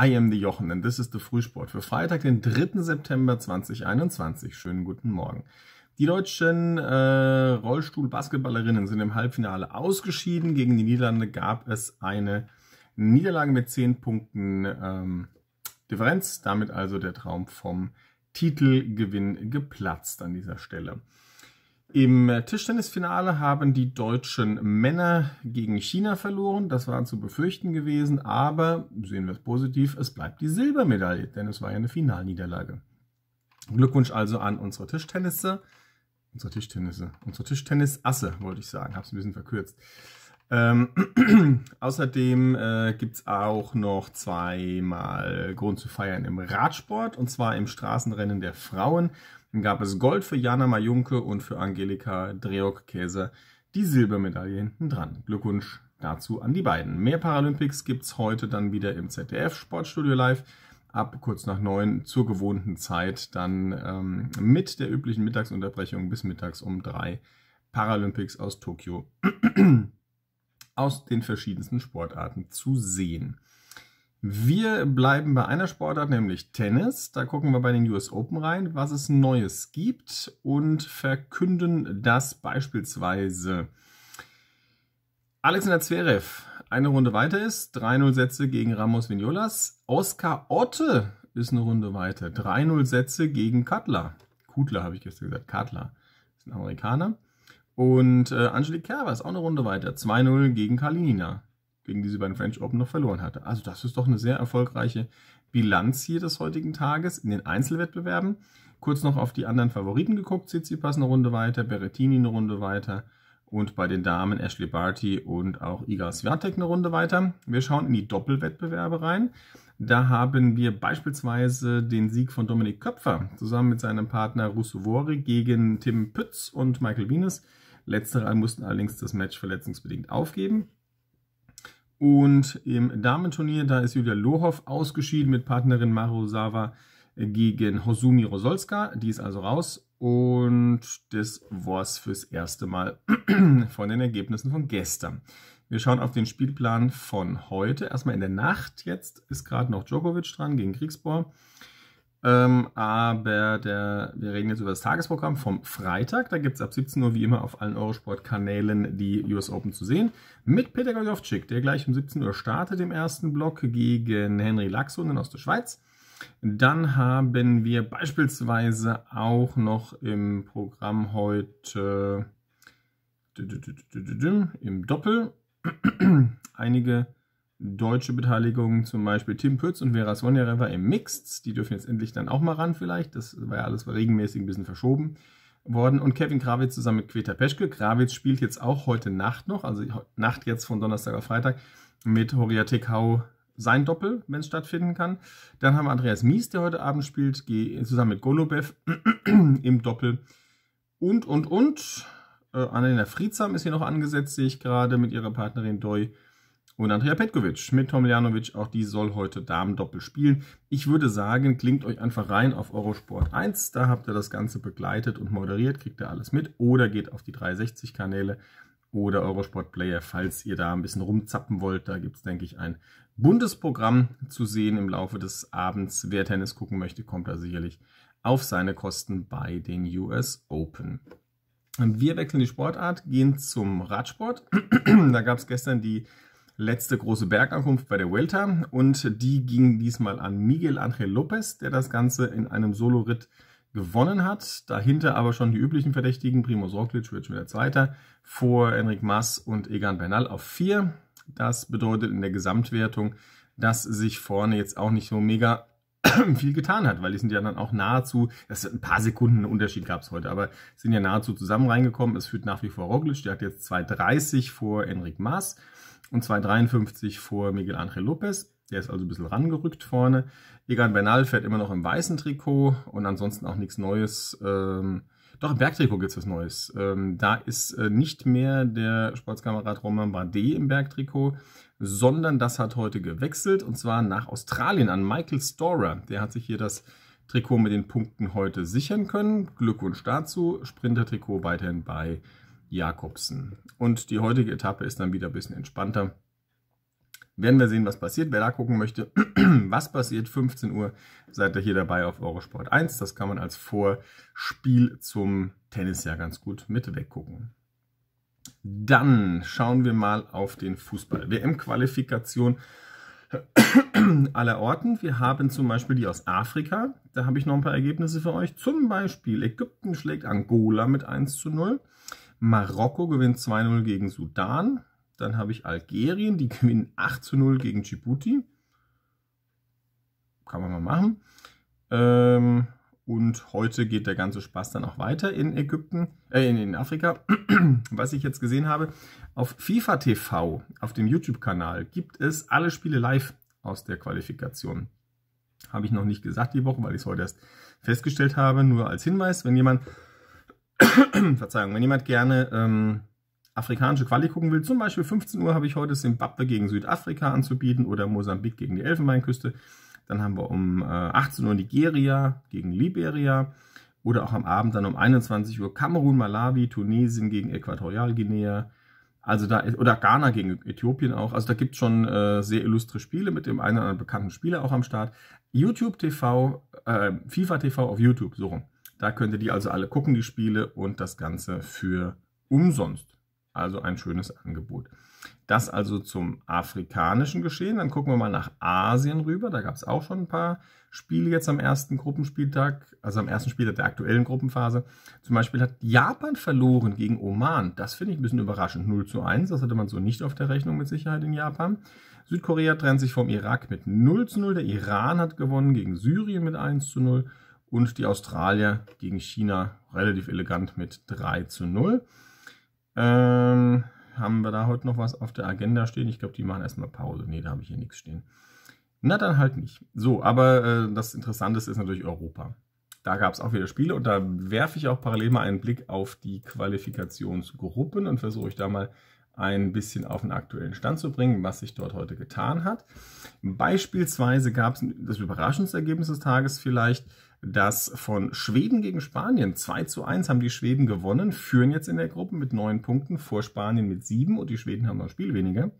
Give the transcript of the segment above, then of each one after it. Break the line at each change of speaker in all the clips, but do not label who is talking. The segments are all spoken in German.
I am the Jochen and this is the Frühsport für Freitag, den 3. September 2021. Schönen guten Morgen. Die deutschen äh, Rollstuhl-Basketballerinnen sind im Halbfinale ausgeschieden. Gegen die Niederlande gab es eine Niederlage mit 10 Punkten ähm, Differenz. Damit also der Traum vom Titelgewinn geplatzt an dieser Stelle. Im Tischtennisfinale haben die deutschen Männer gegen China verloren. Das war zu befürchten gewesen, aber sehen wir es positiv, es bleibt die Silbermedaille, denn es war ja eine Finalniederlage. Glückwunsch also an unsere Tischtennisse. Unsere Tischtennisse, unsere Tischtennisasse, wollte ich sagen, habe es ein bisschen verkürzt. Ähm, außerdem äh, gibt es auch noch zweimal Grund zu feiern im Radsport und zwar im Straßenrennen der Frauen gab es Gold für Jana Majunke und für Angelika Dreock-Käse die Silbermedaille hinten dran. Glückwunsch dazu an die beiden. Mehr Paralympics gibt es heute dann wieder im ZDF Sportstudio Live ab kurz nach neun zur gewohnten Zeit dann ähm, mit der üblichen Mittagsunterbrechung bis mittags um drei Paralympics aus Tokio aus den verschiedensten Sportarten zu sehen. Wir bleiben bei einer Sportart, nämlich Tennis. Da gucken wir bei den US Open rein, was es Neues gibt und verkünden das beispielsweise. Alexander Zverev eine Runde weiter ist, 3-0 Sätze gegen Ramos Vignolas. Oskar Otte ist eine Runde weiter, 3-0 Sätze gegen Cutler. Kudler habe ich gestern gesagt, Cutler ist ein Amerikaner. Und äh, Angelique Kerber ist auch eine Runde weiter, 2-0 gegen Kalinina gegen die sie bei den French Open noch verloren hatte. Also das ist doch eine sehr erfolgreiche Bilanz hier des heutigen Tages in den Einzelwettbewerben. Kurz noch auf die anderen Favoriten geguckt. Tsitsipas eine Runde weiter, Berrettini eine Runde weiter und bei den Damen Ashley Barty und auch Iga Swiatek eine Runde weiter. Wir schauen in die Doppelwettbewerbe rein. Da haben wir beispielsweise den Sieg von Dominik Köpfer zusammen mit seinem Partner Russovori gegen Tim Pütz und Michael Wienes. Letztere mussten allerdings das Match verletzungsbedingt aufgeben. Und im Damenturnier, da ist Julia Lohoff ausgeschieden mit Partnerin Marosawa gegen Hosumi Rosolska. Die ist also raus. Und das war's fürs erste Mal von den Ergebnissen von gestern. Wir schauen auf den Spielplan von heute. Erstmal in der Nacht. Jetzt ist gerade noch Djokovic dran gegen Kriegsbohr. Ähm, aber der, wir reden jetzt über das Tagesprogramm vom Freitag. Da gibt es ab 17 Uhr wie immer auf allen Eurosport-Kanälen die US Open zu sehen. Mit Peter Goljovcik, der gleich um 17 Uhr startet im ersten Block gegen Henry Laxonen aus der Schweiz. Dann haben wir beispielsweise auch noch im Programm heute im Doppel einige deutsche Beteiligung, zum Beispiel Tim Pütz und Vera Sonjareva im Mixed. Die dürfen jetzt endlich dann auch mal ran vielleicht. Das war ja alles regelmäßig ein bisschen verschoben worden. Und Kevin Krawitz zusammen mit Queta Peschke. Krawitz spielt jetzt auch heute Nacht noch, also Nacht jetzt von Donnerstag auf Freitag, mit Horia Tekau sein Doppel, wenn es stattfinden kann. Dann haben wir Andreas Mies, der heute Abend spielt, zusammen mit Golubev im Doppel. Und, und, und. Äh, Annalena Friedsam ist hier noch angesetzt, sehe ich gerade, mit ihrer Partnerin Doi und Andrea Petkovic mit Tomljanovic. Auch die soll heute Damen-Doppel spielen. Ich würde sagen, klingt euch einfach rein auf Eurosport 1. Da habt ihr das Ganze begleitet und moderiert, kriegt ihr alles mit. Oder geht auf die 360-Kanäle oder Eurosport Player, falls ihr da ein bisschen rumzappen wollt. Da gibt es, denke ich, ein buntes Programm zu sehen im Laufe des Abends. Wer Tennis gucken möchte, kommt da sicherlich auf seine Kosten bei den US Open. Wir wechseln die Sportart, gehen zum Radsport. da gab es gestern die letzte große Bergankunft bei der Vuelta und die ging diesmal an Miguel Angel Lopez, der das Ganze in einem Soloritt gewonnen hat. Dahinter aber schon die üblichen Verdächtigen, Primoz Roglic wird schon wieder Zweiter, vor Enric Mas und Egan Bernal auf vier. Das bedeutet in der Gesamtwertung, dass sich vorne jetzt auch nicht so mega viel getan hat, weil die sind ja dann auch nahezu, das ein paar Sekunden Unterschied gab es heute, aber sind ja nahezu zusammen reingekommen. Es führt nach wie vor Roglic, der hat jetzt 2,30 vor Enric Maas und 2,53 vor Miguel Angel Lopez. Der ist also ein bisschen rangerückt vorne. Egan Bernal fährt immer noch im weißen Trikot und ansonsten auch nichts Neues. Ähm, doch, im Bergtrikot gibt es was Neues. Ähm, da ist äh, nicht mehr der Sportskamerad Roman Bardet im Bergtrikot, sondern das hat heute gewechselt und zwar nach Australien an Michael Storer. Der hat sich hier das Trikot mit den Punkten heute sichern können. Glückwunsch dazu. Sprintertrikot weiterhin bei Jakobsen. Und die heutige Etappe ist dann wieder ein bisschen entspannter. Werden wir sehen, was passiert. Wer da gucken möchte, was passiert, 15 Uhr seid ihr hier dabei auf Eurosport 1. Das kann man als Vorspiel zum Tennis ja ganz gut mit weggucken. Dann schauen wir mal auf den Fußball. WM-Qualifikation aller Orten. Wir haben zum Beispiel die aus Afrika. Da habe ich noch ein paar Ergebnisse für euch. Zum Beispiel Ägypten schlägt Angola mit 1 zu 0. Marokko gewinnt 2-0 gegen Sudan. Dann habe ich Algerien, die gewinnen 8 0 gegen Djibouti. Kann man mal machen. Ähm, und heute geht der ganze Spaß dann auch weiter in Ägypten, äh, in, in Afrika. Was ich jetzt gesehen habe, auf FIFA TV, auf dem YouTube-Kanal, gibt es alle Spiele live aus der Qualifikation. Habe ich noch nicht gesagt die Woche, weil ich es heute erst festgestellt habe. Nur als Hinweis, wenn jemand Verzeihung, wenn jemand gerne ähm, afrikanische Quali gucken will, zum Beispiel 15 Uhr habe ich heute Simbabwe gegen Südafrika anzubieten oder Mosambik gegen die Elfenbeinküste. Dann haben wir um äh, 18 Uhr Nigeria gegen Liberia oder auch am Abend dann um 21 Uhr Kamerun, Malawi, Tunesien gegen Äquatorialguinea. Also da, oder Ghana gegen Äthiopien auch. Also da gibt es schon äh, sehr illustre Spiele mit dem einen oder anderen bekannten Spieler auch am Start. YouTube TV, äh, FIFA TV auf YouTube, so rum. Da könnt ihr die also alle gucken, die Spiele und das Ganze für umsonst. Also ein schönes Angebot. Das also zum afrikanischen Geschehen. Dann gucken wir mal nach Asien rüber. Da gab es auch schon ein paar Spiele jetzt am ersten Gruppenspieltag, also am ersten Spieltag der aktuellen Gruppenphase. Zum Beispiel hat Japan verloren gegen Oman. Das finde ich ein bisschen überraschend. 0 zu 1, das hatte man so nicht auf der Rechnung mit Sicherheit in Japan. Südkorea trennt sich vom Irak mit 0 zu 0. Der Iran hat gewonnen gegen Syrien mit 1 zu 0 und die Australier gegen China relativ elegant mit 3 zu 0. Ähm, haben wir da heute noch was auf der Agenda stehen? Ich glaube, die machen erstmal Pause. Ne, da habe ich hier nichts stehen. Na, dann halt nicht. So, aber äh, das Interessanteste ist natürlich Europa. Da gab es auch wieder Spiele und da werfe ich auch parallel mal einen Blick auf die Qualifikationsgruppen und versuche ich da mal ein bisschen auf den aktuellen Stand zu bringen, was sich dort heute getan hat. Beispielsweise gab es das Überraschungsergebnis des Tages vielleicht das von Schweden gegen Spanien. 2 zu 1 haben die Schweden gewonnen, führen jetzt in der Gruppe mit 9 Punkten, vor Spanien mit 7 und die Schweden haben noch ein Spiel weniger.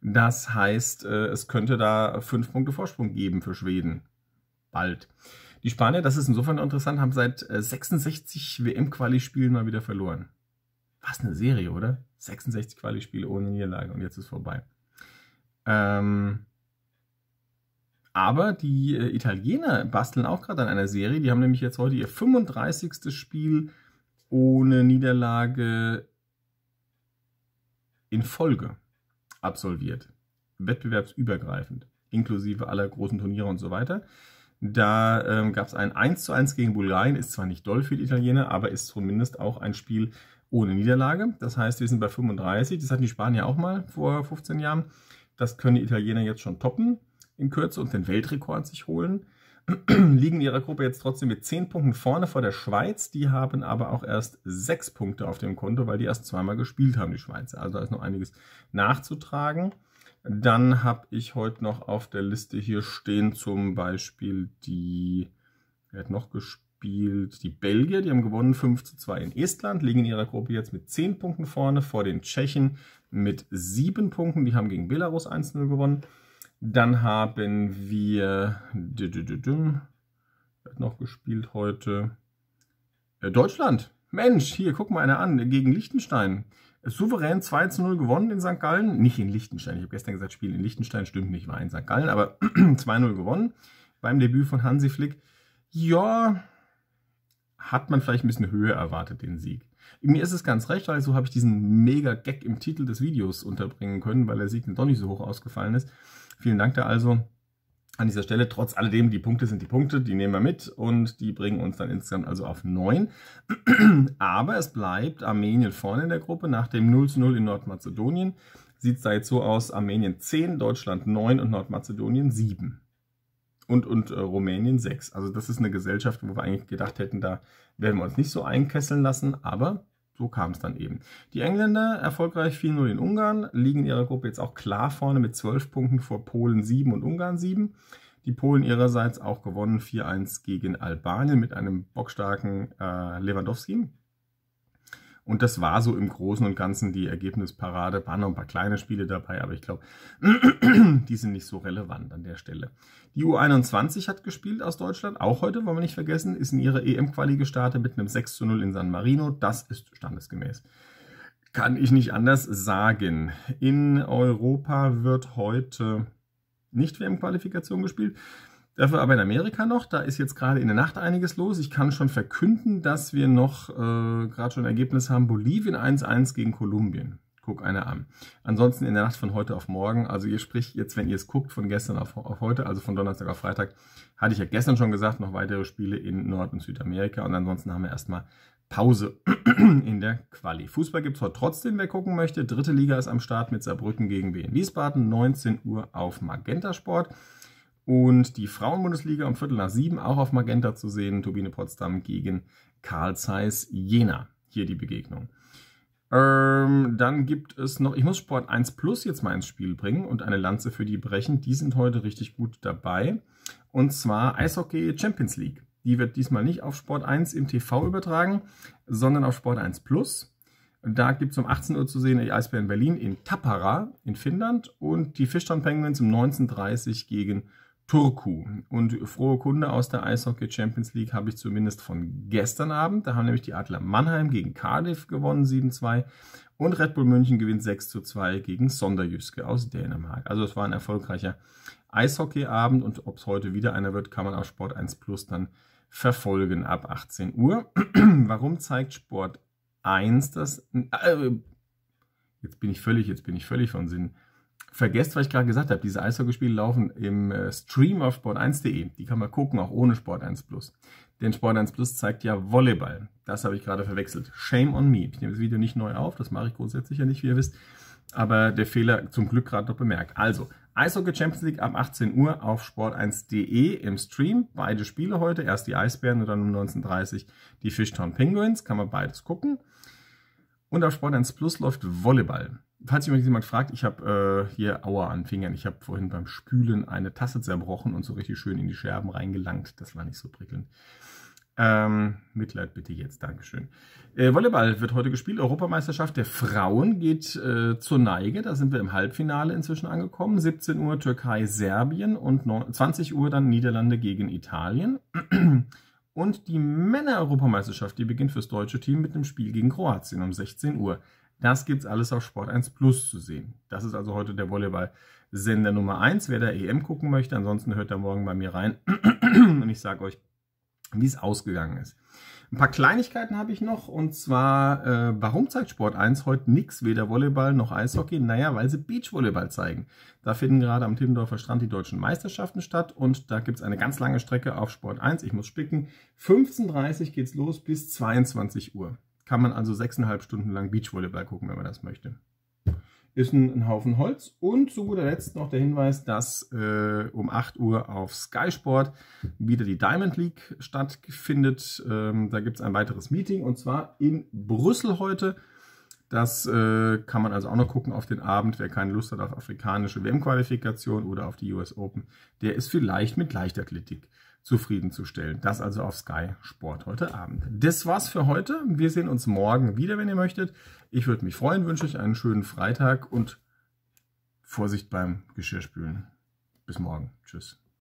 Das heißt, äh, es könnte da 5 Punkte Vorsprung geben für Schweden. Bald. Die Spanier, das ist insofern interessant, haben seit 66 äh, WM-Quali-Spielen mal wieder verloren. Was eine Serie, oder? 66 Quali-Spiele ohne Niederlage und jetzt ist vorbei. Ähm, aber die äh, Italiener basteln auch gerade an einer Serie. Die haben nämlich jetzt heute ihr 35. Spiel ohne Niederlage in Folge absolviert. Wettbewerbsübergreifend, inklusive aller großen Turniere und so weiter. Da ähm, gab es ein 1 zu 1 gegen Bulgarien, ist zwar nicht doll für die Italiener, aber ist zumindest auch ein Spiel ohne Niederlage. Das heißt, wir sind bei 35. Das hatten die Spanier auch mal vor 15 Jahren. Das können die Italiener jetzt schon toppen in Kürze und den Weltrekord sich holen. Liegen in ihrer Gruppe jetzt trotzdem mit 10 Punkten vorne vor der Schweiz. Die haben aber auch erst 6 Punkte auf dem Konto, weil die erst zweimal gespielt haben, die Schweizer. Also da ist noch einiges nachzutragen. Dann habe ich heute noch auf der Liste hier stehen zum Beispiel die, wer hat noch gespielt? Die Belgier, die haben gewonnen 5 zu 2 in Estland, liegen in ihrer Gruppe jetzt mit 10 Punkten vorne vor den Tschechen mit 7 Punkten. Die haben gegen Belarus 1-0 gewonnen. Dann haben wir hat noch gespielt heute äh, Deutschland. Mensch, hier, guck mal einer an, gegen Liechtenstein. Souverän 2 zu 0 gewonnen in St. Gallen. Nicht in Liechtenstein. Ich habe gestern gesagt, Spiel in Liechtenstein stimmt nicht, war in St. Gallen, aber 2-0 gewonnen beim Debüt von Hansi Flick. Ja, hat man vielleicht ein bisschen höher erwartet, den Sieg. Mir ist es ganz recht, weil so habe ich diesen mega Gag im Titel des Videos unterbringen können, weil der Sieg dann doch nicht so hoch ausgefallen ist. Vielen Dank da also an dieser Stelle. Trotz alledem, die Punkte sind die Punkte, die nehmen wir mit und die bringen uns dann insgesamt also auf 9. Aber es bleibt Armenien vorne in der Gruppe nach dem 0 zu 0 in Nordmazedonien. Sieht es da jetzt so aus, Armenien 10, Deutschland 9 und Nordmazedonien 7 und, und äh, Rumänien 6. Also das ist eine Gesellschaft, wo wir eigentlich gedacht hätten, da werden wir uns nicht so einkesseln lassen, aber so kam es dann eben. Die Engländer erfolgreich 4-0 in Ungarn, liegen in ihrer Gruppe jetzt auch klar vorne mit 12 Punkten vor Polen 7 und Ungarn 7. Die Polen ihrerseits auch gewonnen 4-1 gegen Albanien mit einem bockstarken äh, Lewandowski, und das war so im Großen und Ganzen die Ergebnisparade. Waren noch ein paar kleine Spiele dabei, aber ich glaube, die sind nicht so relevant an der Stelle. Die U21 hat gespielt aus Deutschland, auch heute, wollen wir nicht vergessen, ist in ihrer EM-Quali gestartet mit einem 6 zu 0 in San Marino. Das ist standesgemäß. Kann ich nicht anders sagen. In Europa wird heute nicht WM-Qualifikation gespielt. Dafür aber in Amerika noch, da ist jetzt gerade in der Nacht einiges los. Ich kann schon verkünden, dass wir noch äh, gerade schon ein Ergebnis haben. Bolivien 1-1 gegen Kolumbien. Guck einer an. Ansonsten in der Nacht von heute auf morgen, also ihr spricht jetzt, wenn ihr es guckt, von gestern auf, auf heute, also von Donnerstag auf Freitag, hatte ich ja gestern schon gesagt, noch weitere Spiele in Nord- und Südamerika. Und ansonsten haben wir erstmal Pause in der Quali. Fußball gibt es heute trotzdem, wer gucken möchte. Dritte Liga ist am Start mit Saarbrücken gegen Wien Wiesbaden, 19 Uhr auf Magenta Sport. Und die Frauenbundesliga um Viertel nach sieben auch auf Magenta zu sehen. Turbine Potsdam gegen Karl Zeiss Jena. Hier die Begegnung. Ähm, dann gibt es noch, ich muss Sport 1 Plus jetzt mal ins Spiel bringen und eine Lanze für die brechen. Die sind heute richtig gut dabei. Und zwar Eishockey Champions League. Die wird diesmal nicht auf Sport 1 im TV übertragen, sondern auf Sport 1 Plus. Da gibt es um 18 Uhr zu sehen die Eisbären Berlin in Tappara in Finnland und die Fischton Penguins um 19.30 Uhr gegen Turku. Und frohe Kunde aus der Eishockey Champions League habe ich zumindest von gestern Abend. Da haben nämlich die Adler Mannheim gegen Cardiff gewonnen, 7-2. Und Red Bull München gewinnt 6-2 gegen Sonderjüske aus Dänemark. Also es war ein erfolgreicher Eishockeyabend. Und ob es heute wieder einer wird, kann man auf Sport 1 Plus dann verfolgen ab 18 Uhr. Warum zeigt Sport 1 das? Äh, jetzt bin ich völlig, jetzt bin ich völlig von Sinn vergesst, was ich gerade gesagt habe, diese Eishockeyspiele laufen im äh, Stream auf sport1.de. Die kann man gucken, auch ohne Sport1 Plus. Denn Sport1 Plus zeigt ja Volleyball. Das habe ich gerade verwechselt. Shame on me. Ich nehme das Video nicht neu auf, das mache ich grundsätzlich ja nicht, wie ihr wisst. Aber der Fehler zum Glück gerade noch bemerkt. Also, Eishockey Champions League ab 18 Uhr auf sport1.de im Stream. Beide Spiele heute, erst die Eisbären und dann um 19.30 Uhr die Fishtown Penguins. Kann man beides gucken. Und auf Sport1 Plus läuft Volleyball falls jemand, jemand fragt, ich habe äh, hier Aua an Fingern. Ich habe vorhin beim Spülen eine Tasse zerbrochen und so richtig schön in die Scherben reingelangt. Das war nicht so prickelnd. Ähm, Mitleid bitte jetzt, Dankeschön. Äh, Volleyball wird heute gespielt. Europameisterschaft der Frauen geht äh, zur Neige. Da sind wir im Halbfinale inzwischen angekommen. 17 Uhr Türkei, Serbien und 20 Uhr dann Niederlande gegen Italien. Und die Männer-Europameisterschaft, die beginnt fürs deutsche Team mit einem Spiel gegen Kroatien um 16 Uhr. Das gibt's alles auf Sport 1 Plus zu sehen. Das ist also heute der Volleyball-Sender Nummer 1, wer da EM gucken möchte. Ansonsten hört er morgen bei mir rein und ich sage euch, wie es ausgegangen ist. Ein paar Kleinigkeiten habe ich noch und zwar, äh, warum zeigt Sport 1 heute nichts, weder Volleyball noch Eishockey? Naja, weil sie Beachvolleyball zeigen. Da finden gerade am Timmendorfer Strand die deutschen Meisterschaften statt und da gibt es eine ganz lange Strecke auf Sport 1. Ich muss spicken. 15.30 Uhr geht's los bis 22 Uhr kann man also sechseinhalb Stunden lang Beachvolleyball gucken, wenn man das möchte. Ist ein, ein Haufen Holz. Und zu guter Letzt noch der Hinweis, dass äh, um 8 Uhr auf Sky Sport wieder die Diamond League stattfindet. Ähm, da gibt es ein weiteres Meeting und zwar in Brüssel heute. Das äh, kann man also auch noch gucken auf den Abend. Wer keine Lust hat auf afrikanische WM-Qualifikation oder auf die US Open, der ist vielleicht mit Leichtathletik zufriedenzustellen. Das also auf Sky Sport heute Abend. Das war's für heute. Wir sehen uns morgen wieder, wenn ihr möchtet. Ich würde mich freuen, wünsche euch einen schönen Freitag und Vorsicht beim Geschirrspülen. Bis morgen. Tschüss.